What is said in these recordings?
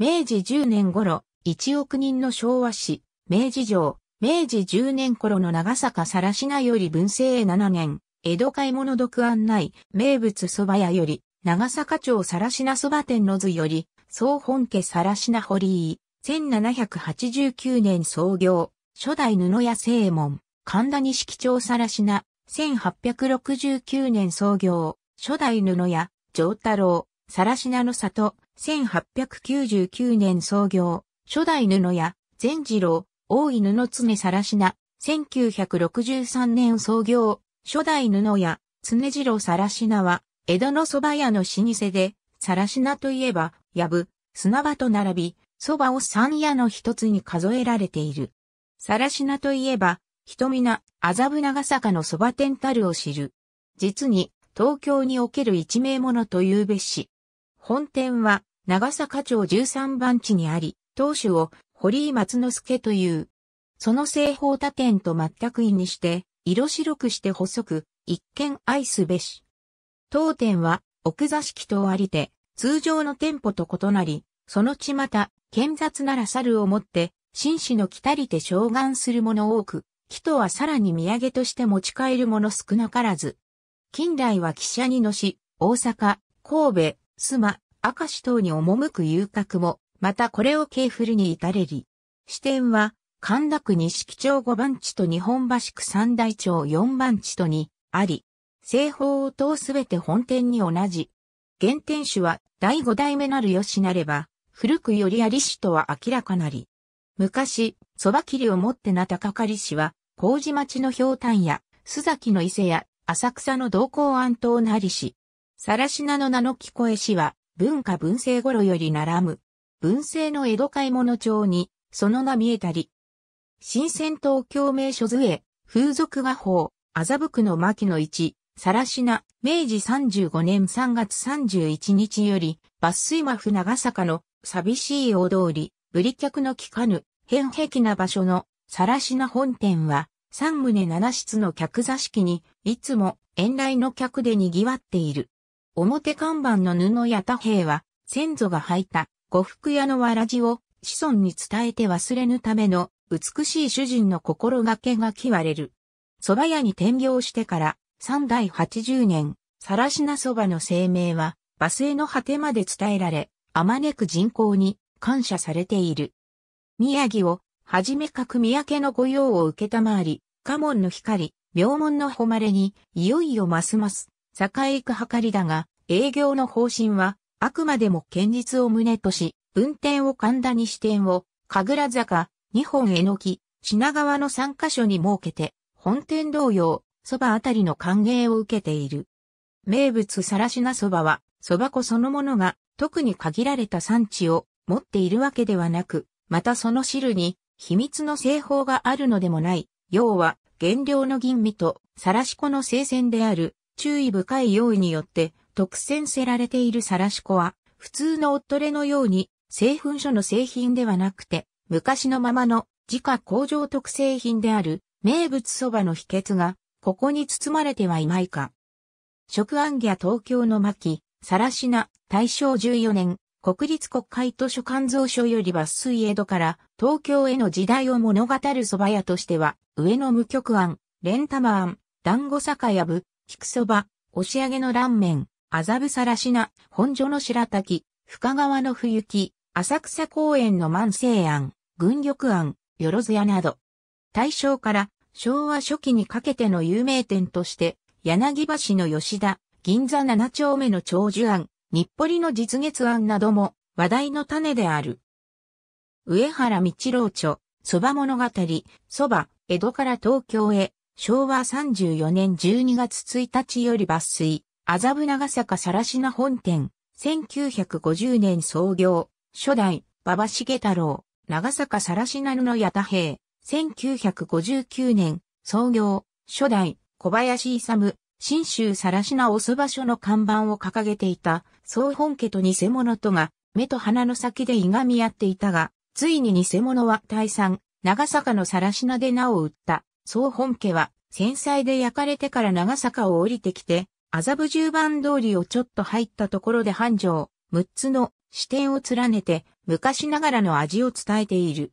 明治10年頃、1億人の昭和史、明治城、明治10年頃の長坂さらしなより文政7年、江戸買い物読案内、名物蕎麦屋より、長坂町さらしな蕎麦店の図より、総本家さらしな堀井、1789年創業、初代布屋正門、神田西錦町しな、1869年創業、初代布屋、城太郎、しなの里、1899年創業、初代布屋、善次郎、大井布常更品、1963年創業、初代布屋、常次郎更品は、江戸の蕎麦屋の老舗で、更品といえば、やぶ、砂場と並び、蕎麦を三屋の一つに数えられている。更品といえば、人皆、麻布長坂の蕎麦店たるを知る。実に、東京における一名者というべし。本店は、長坂町13番地にあり、当主を堀井松之助という。その正方他店と全く意味して、色白くして細く、一見愛すべし。当店は奥座敷とありて、通常の店舗と異なり、そのちまた、剣雑なら猿をもって、紳士の来たりて召願する者多く、木とはさらに土産として持ち帰る者少なからず。近来は汽車に乗し、大阪、神戸、須磨、明石等に赴く遊郭も、またこれを系ーフルに至れり。支店は、神田区錦町五番地と日本橋区三大町四番地とに、あり、西方を通すべて本店に同じ。原店主は第五代目なる吉なれば、古くよりあり氏とは明らかなり。昔、蕎麦切りを持ってなたかかり氏は、麹町の氷炭や、須崎の伊勢や、浅草の道行安東なりし、さらしなの名の聞こえ氏は、文化文政頃より並む。文政の江戸買物帳に、その名見えたり。新鮮東京名所図へ、風俗画法、麻布区の牧野一、さらしな、明治35年3月31日より、抜粋マフ長坂の、寂しい大通り、ぶり客の聞かぬ、変壁な場所の、さらしな本店は、三棟七室の客座敷に、いつも、遠来の客で賑わっている。表看板の布や他兵は、先祖が履いた呉服屋のわらじを子孫に伝えて忘れぬための美しい主人の心がけが聞われる。蕎麦屋に転業してから三代八十年、さらしな蕎麦の声明は、バスへの果てまで伝えられ、あまねく人口に感謝されている。宮城を、はじめ各宮家の御用を受けたまわり、家門の光、名門の誉れに、いよいよますます栄行くはかりだが、営業の方針は、あくまでも堅実を旨とし、運転を神田に支店を、神楽坂、日本えのき、品川の3カ所に設けて、本店同様、蕎麦あたりの歓迎を受けている。名物さらしな蕎麦は、蕎麦粉そのものが、特に限られた産地を持っているわけではなく、またその汁に、秘密の製法があるのでもない。要は、原料の吟味と、さらし粉の生鮮である、注意深い用意によって特選せられているサラシコは、普通のオットレのように、製粉所の製品ではなくて、昔のままの自家工場特製品である名物そばの秘訣が、ここに包まれてはいまいか。食安ギャ東京の巻、サラしな、大正14年、国立国会図書館蔵書より抜粋江戸から東京への時代を物語る蕎麦屋としては、上野無極庵、レン玉庵、団子酒屋部、菊そば、押上のランメン、麻布さらしな、本所の白滝、深川の冬木、浅草公園の万世庵、軍玉庵、よろずやなど、大正から昭和初期にかけての有名店として、柳橋の吉田、銀座七丁目の長寿庵、日暮里の実月庵なども話題の種である。上原道郎著、蕎麦物語、蕎麦、江戸から東京へ、昭和34年12月1日より抜粋、麻布長坂しな本店、1950年創業、初代、馬場重太郎、長坂更科の矢田平、1959年、創業、初代、小林勇、新州しなおス場所の看板を掲げていた、総本家と偽物とが、目と鼻の先でいがみ合っていたが、ついに偽物は退散、長坂のしなで名を売った。総本家は、戦災で焼かれてから長坂を降りてきて、麻布十番通りをちょっと入ったところで繁盛、6つの支店を連ねて、昔ながらの味を伝えている。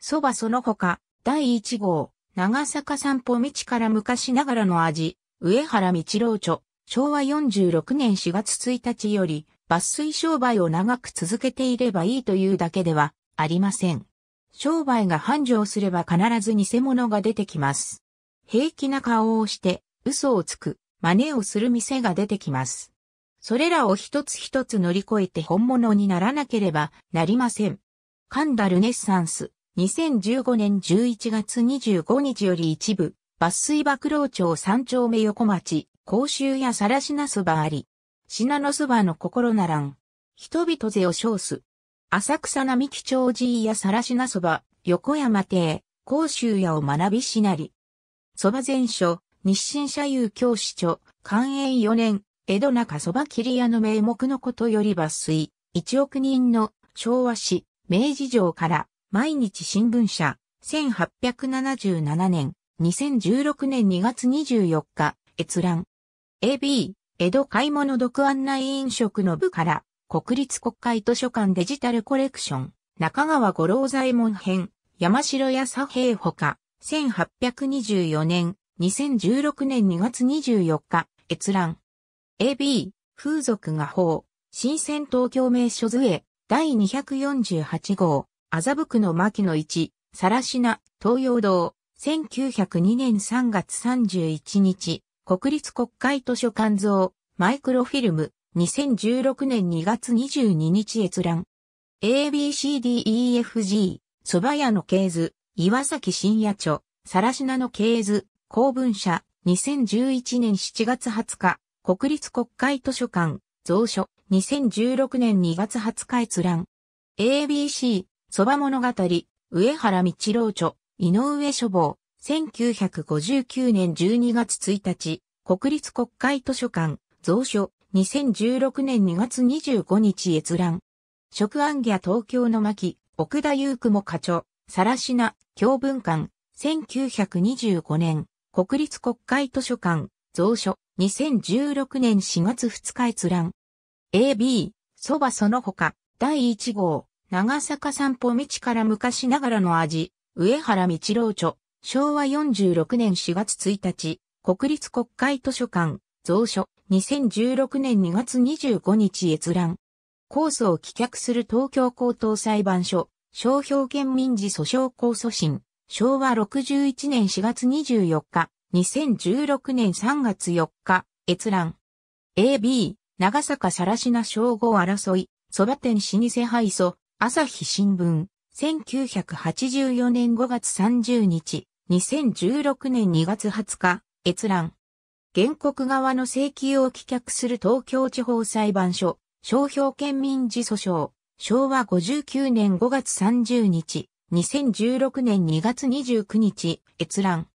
蕎麦その他、第1号、長坂散歩道から昔ながらの味、上原道郎著、昭和46年4月1日より、抜粋商売を長く続けていればいいというだけではありません。商売が繁盛すれば必ず偽物が出てきます。平気な顔をして、嘘をつく、真似をする店が出てきます。それらを一つ一つ乗り越えて本物にならなければなりません。カンダルネッサンス、2015年11月25日より一部、抜粋爆老町三丁目横町、公衆やさらしなすばあり。品のすばの心ならん。人々ぜを称す。浅草並木町寺やさらしなそば、横山亭、甲州屋を学びしなり。そば全書、日清社友教師著、寛永4年、江戸中そば切り屋の名目のことより抜粋、1億人の昭和史、明治城から、毎日新聞社、1877年、2016年2月24日、閲覧。AB、江戸買物読案内飲食の部から、国立国会図書館デジタルコレクション、中川五郎左衛門編、山城屋左平ほか、1824年、2016年2月24日、閲覧。AB、風俗画法、新鮮東京名所図へ、第248号、麻布区の牧野1、さらしな、東洋堂、1902年3月31日、国立国会図書館像、マイクロフィルム、2016年2月22日閲覧。ABCDEFG、蕎麦屋の系図、岩崎深夜著、さらしなの系図、公文社、2011年7月20日、国立国会図書館、蔵書、2016年2月20日閲覧。ABC、蕎麦物語、上原道郎著、井上書房、1959年12月1日、国立国会図書館、蔵書、2016年2月25日閲覧。食安ギャ東京の巻、奥田祐久も課長、さらしな、教文館、1925年、国立国会図書館、蔵書、2016年4月2日閲覧。AB、そばその他、第1号、長坂散歩道から昔ながらの味、上原道郎著、昭和46年4月1日、国立国会図書館、蔵書、2016年2月25日閲覧。控訴を棄却する東京高等裁判所、商標権民事訴訟控訴審、昭和61年4月24日、2016年3月4日、閲覧。AB、長坂さらしな称号争い、蕎麦店老舗敗訴、朝日新聞、1984年5月30日、2016年2月20日、閲覧。原告側の請求を棄却する東京地方裁判所、商標権民事訴訟、昭和59年5月30日、2016年2月29日、閲覧。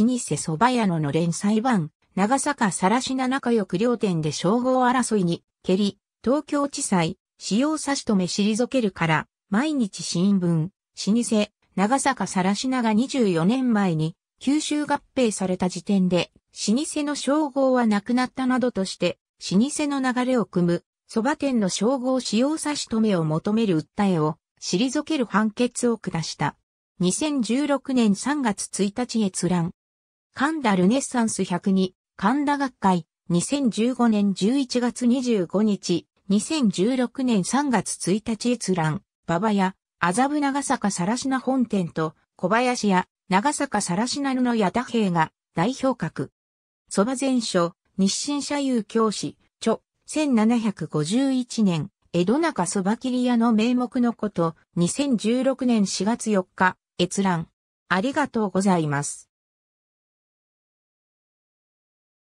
老舗蕎麦屋のの連裁判、長坂更仲良く両店で称号争いに、蹴り、東京地裁、使用差し止め退けるから、毎日新聞、老舗、長坂更なが24年前に、九州合併された時点で、老舗の称号はなくなったなどとして、老舗の流れを組む、蕎麦店の称号使用差し止めを求める訴えを、退ける判決を下した。2016年3月1日閲覧。神田ルネッサンス102、神田学会、2015年11月25日、2016年3月1日閲覧、馬場屋、麻布長坂さらしな本店と、小林屋、長坂さらしなの矢田兵が、代表格。蕎麦前書、日清社友教師、著、1751年、江戸中蕎麦切り屋の名目のこと、2016年4月4日、閲覧。ありがとうございます。